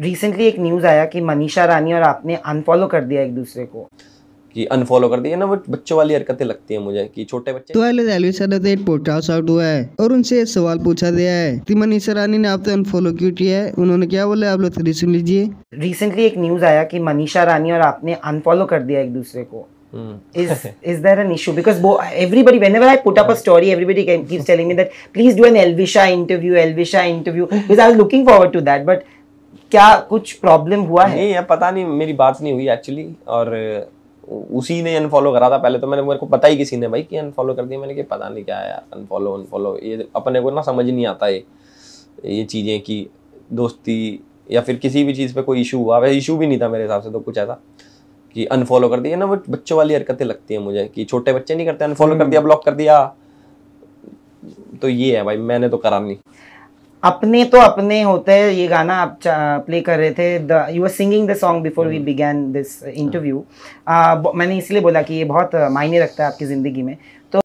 Recently एक news आया कि मनीषा रानी और आपने अनफॉलो कर दिया एक दूसरे को कि अनफॉलो कर दिया ना वो बच्चों वाली हरकतें लगती है मुझे कि छोटे बच्चे तो सर आउट तो हुआ है और उनसे एक सवाल पूछा गया है कि मनीषा रानी ने आपसे अनफॉलो क्यों किया है उन्होंने क्या बोला आप लोग सुन लीजिए रिसेंटली एक न्यूज़ आया कि मनीषा रानी और आपने अनफॉलो कर दिया एक दूसरे को हम्म। is क्या कुछ प्रॉब्लम हुआ है नहीं पता नहीं मेरी बात नहीं हुई एक्चुअली और उसी ने अनफॉलो करा था पहले तो मैंने मेरे को पता ही किसी ने भाई कि अनफॉलो कर दिया मैंने कि पता नहीं क्या है यार अनफॉलो अनफॉलो ये अपने को ना समझ नहीं आता ये ये चीज़ें कि दोस्ती या फिर किसी भी चीज़ पे कोई इशू हुआ वैसे इशू भी नहीं था मेरे हिसाब से तो कुछ ऐसा कि अनफॉलो कर दिया ना वो बच्चों वाली हरकतें लगती हैं मुझे कि छोटे बच्चे नहीं करते अनफॉलो कर दिया ब्लॉक हम्म। कर दिया तो ये है भाई मैंने तो करा नहीं अपने तो अपने होते हैं ये गाना आप प्ले कर रहे थे you are singing the song before we began this interview मैंने इसलिए बोला कि ये बहुत मायने रखता है आपकी ज़िंदगी में तो